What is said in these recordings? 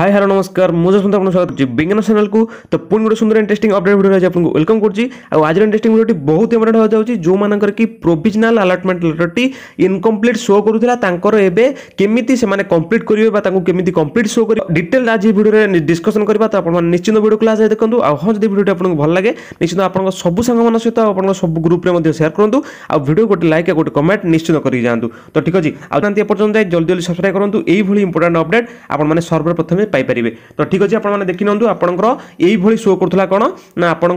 high hello ନମସ୍କାର ମୁଁ ଯଶବନ୍ତ ଆପଣଙ୍କୁ ସ୍ୱାଗତ କରୁଛି ବିଜ୍ଞାନ ଚ୍ୟାନେଲକୁ ତ ପୁଣି ଗୋଟେ ସୁନ୍ଦର ଇଣ୍ଟରେଷ୍ଟିଂ ଅପଡେଟ୍ ଭିଡ଼ିଓ ଆଜି ଆପଣଙ୍କୁ ୱେଲକମ୍ କରୁଛି ଆଉ ଆଜିର ଇଣ୍ଟରେଷ୍ଟିଂ ଭିଡ଼ିଓଟି ବହୁତ ଇମ୍ପୋର୍ଟାଣ୍ଟ ହେବାକୁ ଯେଉଁମାନଙ୍କର କି ପ୍ରୋଭିଜନାଲ ଆଲଟମେଣ୍ଟ ଲେଟରଟି ଇନକମ୍ପ୍ଲିଟ୍ ଶୋ କରୁଥିଲା ତାଙ୍କର ଏବେ କେମିତି ସେମାନେ କମ୍ପ୍ଲିଟ୍ କରିବେ ବା ତାଙ୍କୁ କେମିତି କମ୍ପ୍ଲିଟ୍ ଶୋ କରିବେ ଡିଟେଲ ଆଜି ଭିଡ଼ିଓରେ ଡିସ୍କସନ୍ କରିବା ତ ଆପଣମାନେ ନିଶ୍ଚିନ୍ତ ଭିଡ଼ିଓ କ୍ଲାସ୍ ଦେଖନ୍ତୁ ଆଉ ହଁ ଯଦି ଭିଡ଼ିଓଟି ଆପଣଙ୍କୁ ଭଲ ଲାଗେ ନିଶ୍ଚିନ୍ତ ଆପଣଙ୍କ ସବୁ ସାଙ୍ଗମାନଙ୍କ ସହିତ ଆପଣଙ୍କ ସବୁ ଗ୍ରୁପରେ ମଧ୍ୟ ସେୟାର କରନ୍ତୁ ଆଉ ଭିଡ଼ିଓ ଗୋଟେ ଲାଇକ୍ ଆଉ ଗୋଟେ କମେଣ୍ଟ ନିଶ୍ଚିନ୍ତ କରିକି ଯାଆନ୍ତୁ ତ ଠିକ୍ ଅଛି ଆଉ ଏପର୍ଯ୍ୟନ୍ତ ଜଲ୍ଦି ଜଲ୍ଦି ସବସ୍କ୍ରାଇବ୍ କରନ୍ତୁ ଏଇଭଳି ଇମ୍ପୋର୍ଟାଣ୍ଟ ଅପଡେଟ୍ ଆପଣମାନେ ସର୍ବପ୍ରଥମେ পাইপারে তো ঠিক আছে আপনার দেখি নিউ আপনার এইভাবে শো করুলা কোণ না আপনার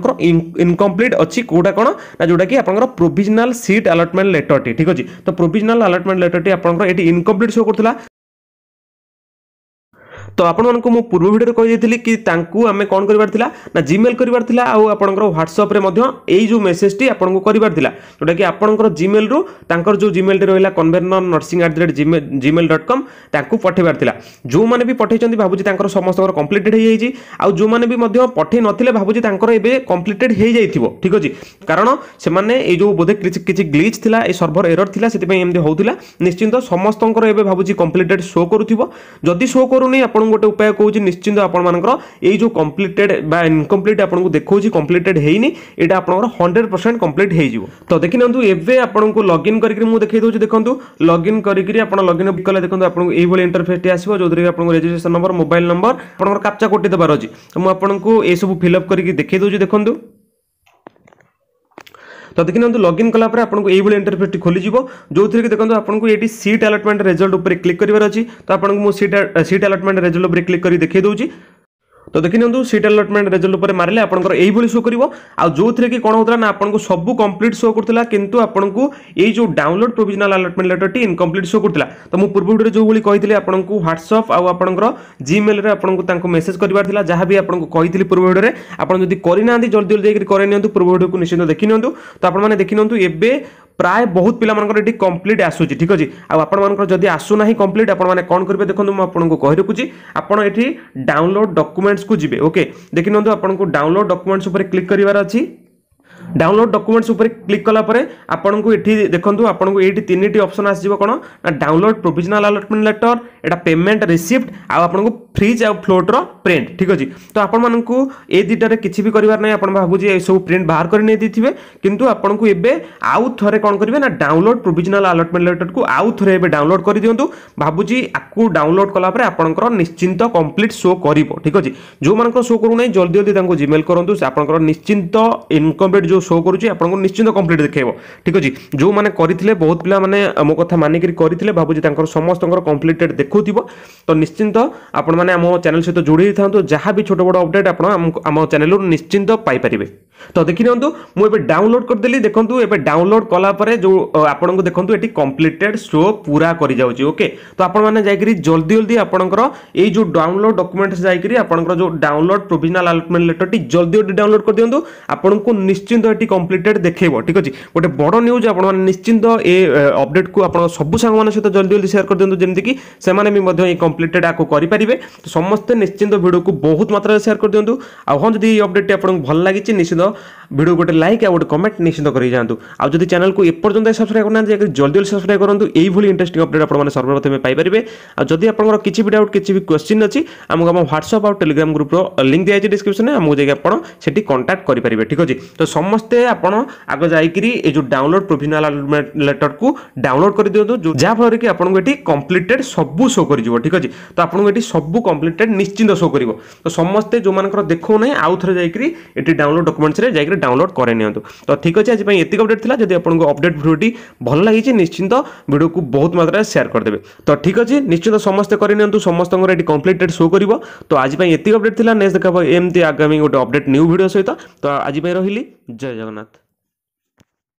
ইনকমপ্লিট অছি কোটা কোণ না যেটা কি আপনার প্রোভিজনাল সিট আলটমেন্ট লেটরটি ঠিক আছে তো প্রোভিজনাল আলটমেন্ট লেটরটি আপনার এটি ইনকমপ্লিট শো করুলা ତ ଆପଣମାନଙ୍କୁ ମୁଁ ପୂର୍ବ ଭିଡ଼ିଓରେ କହିଯାଇଥିଲି କି ତାଙ୍କୁ ଆମେ କ'ଣ କରିବାର ଥିଲା ନା ଜିମେଲ୍ କରିବାର ଥିଲା ଆଉ ଆପଣଙ୍କର ହ୍ୱାଟ୍ସଅପ୍ରେ ମଧ୍ୟ ଏଇ ଯେଉଁ ମେସେଜଟି ଆପଣଙ୍କୁ କରିବାର ଥିଲା ଯେଉଁଟାକି ଆପଣଙ୍କର ଜିମେଲ୍ରୁ ତାଙ୍କର ଯେଉଁ ଜିମେଲ୍ଟି ରହିଲା convenor nursing at the rate gmail dot com ତାଙ୍କୁ ପଠାଇବାର ଥିଲା ଯେଉଁମାନେ ବି ପଠାଇଛନ୍ତି ଭାବୁଛି ତାଙ୍କର ସମସ୍ତଙ୍କର କମ୍ପ୍ଲିଟେଡ୍ ହେଇଯାଇଛି ଆଉ ଯେଉଁମାନେ ବି ମଧ୍ୟ ପଠାଇ ନଥିଲେ ଭାବୁଛି ତାଙ୍କର ଏବେ କମ୍ପ୍ଲିଟେଡ୍ ହେଇଯାଇଥିବ ଠିକ୍ ଅଛି କାରଣ ସେମାନେ ଏଇ ଯେଉଁ ବୋଧେ କିଛି କିଛି ଗ୍ଲିଚ୍ ଥିଲା ଏଇ ସର୍ଭର ଏରର୍ ଥିଲା ସେଥିପାଇଁ ଏମିତି ହେଉଥିଲା ନିଶ୍ଚିନ୍ତ ସମସ୍ତଙ୍କର ଏବେ ଭାବୁଛି କମ୍ପ୍ଲିଟେଡ୍ ଶୋ କରୁଥିବ ଯଦି ଶୋ କରୁନି ଆପଣ ଆପଣଙ୍କୁ ଗୋଟେ ଉପାୟ କହୁଛି ନିଶ୍ଚିନ୍ତ ଆପଣମାନଙ୍କର ଏଇ ଯେଉଁ କମ୍ପ୍ଲିଟେଡ୍ ବା ଇନକମ୍ପ୍ଲିଟ୍ ଆପଣଙ୍କୁ ଦେଖାଉଛି କମ୍ପ୍ଲିଟେଡ୍ ହେଇନି ଏଇଟା ଆପଣଙ୍କର ହଣ୍ଡ୍ରେଡ଼ ପରସେଣ୍ଟ କମ୍ପ୍ଲିଟ୍ ହେଇଯିବ ତ ଦେଖିନିଅନ୍ତୁ ଏବେ ଆପଣଙ୍କୁ ଲଗ୍ଇନ୍ କରିକି ମୁଁ ଦେଖାଇ ଦେଉଛି ଦେଖନ୍ତୁ ଲଗ୍ଇନ୍ କରିକି ଆପଣ ଲଗ୍ଇନ୍ କଲେ ଦେଖନ୍ତୁ ଆପଣଙ୍କୁ ଏଇଭଳି ଇଣ୍ଟରଫେସ୍ଟି ଆସିବ ଯେଉଁଥିରେ ଆପଣଙ୍କୁ ରେଜିଷ୍ଟ୍ରେସନ୍ ନମ୍ବର ମୋବାଇଲ ନମ୍ବର ଆପଣଙ୍କର କାପ୍ଚା କୋଟି ଦେବାର ଅଛି ତ ମୁଁ ଆପଣଙ୍କୁ ଏସବୁ ଫିଲ୍ଅପ୍ କରିକି ଦେଖାଇ ଦେଉଛି ଦେଖନ୍ତୁ ততদিনন্ত লগইন কৰাৰ পাৰ আপোনাক এইবুল ইনটৰফেছটো খলিজিবো যোতৰক দেখন্ত আপোনাক এইটি সিট এলাটমেন্ট ৰিজাল্ট ওপৰ ক্লিক কৰিবৰ আছে তা আপোনাক মো সিট সিট এলাটমেন্ট ৰিজাল্ট ব্ৰিক ক্লিক কৰি দেখাই দোঁচি তো দেখি নিয়ন্তু সিট আলটমেন্ট রেজল্ট উপরে মারিলে আপনার এইভাবে শো করব আউথে কি কোণ হোলা না আপনার সবু কমপ্লিট শো করুলা কিন্তু আপনার এই যে ডাউনলোড প্রোভিজনাল আলটমেন্ট লেটরটি ইনকমপ্লিট শো করুলা তো মু পূর্ব ভিডিওরে যেভাবে কইলি আপনার হোয়াটসঅপ আপনার জিমেলরে আপনার তাঁকু মেসেজ করবার লা যা বি আপনার কইলি পূর্ব ভিডিওরে আপনার যদি করে না জলদি জলদি করে নিহত পূর্ব ভিডিওকে নিশ্চিত দেখি নিহত তো আপনার দেখি নিহত এবে প্রায় বহুত পিলামানଙ୍କର ଏଠି କମ୍ପ୍ଲିଟ୍ ଆସୁଛି ଠିକ୍ ଅଛି ଆଉ ଆପଣମାନଙ୍କର ଯଦି ଆସୁନାହିଁ କମ୍ପ୍ଲିଟ୍ ଆପଣମାନେ କ'ଣ କରିବେ ଦେଖନ୍ତୁ ମୁଁ ଆପଣଙ୍କୁ କହି ରଖୁଛି ଆପଣ ଏଠି ଡାଉନଲୋଡ୍ ଡକୁମେଣ୍ଟସ୍କୁ ଯିବେ ଓକେ ଦେଖିନିଅନ୍ତୁ ଆପଣଙ୍କୁ ଡାଉନଲୋଡ୍ ଡକୁମେଣ୍ଟସ୍ ଉପରେ କ୍ଲିକ୍ କରିବାର ଅଛି ডাউনলোড ডকুমেন্টস উপরে ক্লিক কলাপরে আপনার এটি দেখুন আপনার এইটি তিনটি অপসন আসবে কোণ না ডাউনলোড প্রোভিজনাল আলটমেন্ট লেটর এটা পেমেন্ট রিসিপ্ট আপনার ফ্রিজ আউ ফ্লোট্র প্রিন্ট ঠিক আছে তো আপনার এ দুইটার কিছু বি করবার না আপনার ভাবুছি এসব প্রিন্ট বাহার করে নিয়ে দিয়ে কিন্তু আপনার এবে আউ থরে কম করবে না ডাউনলোড প্রোভিজনাল আলটমেন্ট লেটরকু আউ থরে এবে ডাউনলোড করে দিও ভাবুছি আকু ডাউনলোড কলাপরে আপনার নিশ্চিন্ত কমপ্লিট শো করব ঠিক আছে যে শো করু না জলদি জলদি তাঁর জিমেল করতু আপনার নিশ্চিন্ত ইনকমপ্লিট যে শো করুଛି ଆପଣଙ୍କୁ ନିଶ୍ଚିନ୍ତ କମ୍ପ୍ଲିଟ୍ ଦେଖାଇବ ଠିକ୍ ଅଛି ଯେଉଁମାନେ କରିଥିଲେ ବହୁତ ପିଲାମାନେ ମୋ କଥା ମାନିକରି କରିଥିଲେ ଭାବୁଛି ତାଙ୍କର ସମସ୍ତଙ୍କର କମ୍ପ୍ଲିଟେଡ୍ ଦେଖୁଥିବ ତ ନିଶ୍ଚିନ୍ତ ଆପଣମାନେ ଆମ ଚ୍ୟାନେଲ୍ ସହିତ ଯୋଡ଼ି ହେଇଥାନ୍ତୁ ଯାହା ବି ଛୋଟ ବଡ଼ ଅପଡ଼େଟ୍ ଆପଣ ଆମ ଚ୍ୟାନେଲ୍ରୁ ନିଶ୍ଚିନ୍ତ ପାଇପାରିବେ ତ ଦେଖିନିଅନ୍ତୁ ମୁଁ ଏବେ ଡାଉନଲୋଡ୍ କରିଦେଲି ଦେଖନ୍ତୁ ଏବେ ଡାଉନଲୋଡ୍ କଲା ପରେ ଯେଉଁ ଆପଣଙ୍କୁ ଦେଖନ୍ତୁ ଏଠି କମ୍ପ୍ଲିଟେଡ୍ ସୋ ପୁରା କରିଯାଉଛି ଓକେ ତ ଆପଣମାନେ ଯାଇକରି ଜଲ୍ଦି ଜଲ୍ଦି ଆପଣଙ୍କର ଏଇ ଯେଉଁ ଡାଉନଲୋଡ୍ ଡକୁମେଣ୍ଟସ୍ ଯାଇକରି ଆପଣଙ୍କର ଯେଉଁ ଡାଉନଲୋଡ୍ ପ୍ରୋଭିଜନାଲ୍ ଆଲଟମେଣ୍ଟ ଲେଟର୍ଟି ଜଲ୍ଦି ଜଲ୍ଦି ଡାଉନଲୋଡ୍ କରିଦିଅନ୍ତୁ ଆପଣଙ୍କୁ ନିଶ୍ଚିନ୍ତ এটি কমপ্লিটেড দেখেব ঠিক আছে গোটে বড় নিউজ আপনার নিশ্চিন্ত এ অপডেটকু আপনার সবু সাং মান সহ জলদি জলদি সেয়ার করে দিও যেমিকি সে এই কমপ্লিটেড আকু করে তো সমস্তে নিশ্চিন্ত ভিডিওকে বহুত মাত্রায় সেয়ার করে দিও আহ যদি এই অপডেটটি আপনার ভাল লাগিছে নিশ্চিত ভিডিও গোটে লাইক ଆଉ ଗୋଟେ କମେଣ୍ଟ ନିଶ୍ଚିତ କରିଯାଆନ୍ତୁ ଆଉ ଯଦି ଚ୍ୟାନେଲକୁ ଏପର୍ଯ୍ୟନ୍ତ ସବସ୍କ୍ରାଇବ୍ କରୁନାହାନ୍ତି ଯାଇକି ଜଲ୍ଦି ଜଲ୍ଦି ସବସ୍କ୍ରାଇବ୍ କରନ୍ତୁ ଏଇଭଳି ଇଣ୍ଟରେଷ୍ଟିଂ ଅପଡେଟ୍ ଆପଣମାନେ ସର୍ବପ୍ରଥମେ ପାଇପାରିବେ ଆଉ ଯଦି ଆପଣଙ୍କର କିଛି ବି ଡାଉଟ୍ କିଛି ବି କ୍ୱେଶ୍ଚିନ୍ ଅଛି ଆମକୁ ଆମ ହ୍ୱାଟ୍ସଆପ୍ ଆଉ ଟେଲିଗ୍ରାମ୍ ଗ୍ରୁପ୍ର ଲିଙ୍କ୍ ଦିଆଯାଇଛି ଡିସ୍କ୍ରିପ୍ସନ୍ରେ ଆମକୁ ଯାଇକି ଆପଣ ସେଠି କଣ୍ଟାକ୍ଟ କରିପାରିବେ ଠିକ୍ ଅଛି ତ ସମସ୍ତେ ଆପଣ ଆଗ ଯାଇକରି ଏ ଯେଉଁ ଡାଉନଲୋଡ୍ ପ୍ରୋଭିଜନାଲ୍ ଲେଟର୍କୁ ଡାଉନଲୋଡ୍ କରିଦିଅନ୍ତୁ ଯାହାଫଳରେ କି ଆପଣଙ୍କୁ ଏଠି କମ୍ପ୍ଲିଟେଡ୍ ସବୁ ଶୋ କରିଯିବ ଠିକ୍ ଅଛି ତ ଆପଣଙ୍କୁ ଏଠି ସବୁ କମ୍ପ୍ଲିଟେଡ୍ ନିଶ୍ଚିନ୍ତ ଶୋ କରିବ ତ ସମସ୍ତେ ଯେଉଁମାନଙ୍କର ଦେଖାଉ ନାହିଁ ଆଉ ଥରେ ଯାଇକରି ଏଠି ଡାଉନଲୋଡ୍ ଡକୁମେଣ୍ଟସ୍ରେ ଯାଇକରି ଡାଉନଲୋଡ୍ କରି ନିଅନ୍ତୁ ତ ଠିକ୍ ଅଛି ଆଜି ପାଇଁ ଏତିକି ଅପଡ଼େଟ୍ ଥିଲା ଯଦି ଆପଣଙ୍କୁ ଅପଡ଼େଟ୍ ଭିଡ଼ିଓଟି ଭଲ ଲାଗିଛି ନିଶ୍ଚିନ୍ତ ଭିଡ଼ିଓକୁ ବହୁତ ମାତ୍ରାରେ ସେୟାର କରିଦେବେ ତ ଠିକ୍ ଅଛି ନିଶ୍ଚିତ ସମସ୍ତେ କରିନିଅନ୍ତୁ ସମସ୍ତଙ୍କର ଏଠି କମ୍ପ୍ଲିଟେଡ୍ ଶୋ କରିବ ତ ଆଜି ପାଇଁ ଏତିକି ଅପଡ଼େଟ୍ ଥିଲା ନେକ୍ସଟ ଦେଖା ହେବ ଏମିତି ଆଗାମୀ ଗୋଟେ ଅପଡ଼େଟ୍ ନ୍ୟୁ ଭିଡ଼ିଓ ସହିତ ତ ଆଜି ପାଇଁ ରହିଲି ଜୟ ଜଗନ୍ନାଥ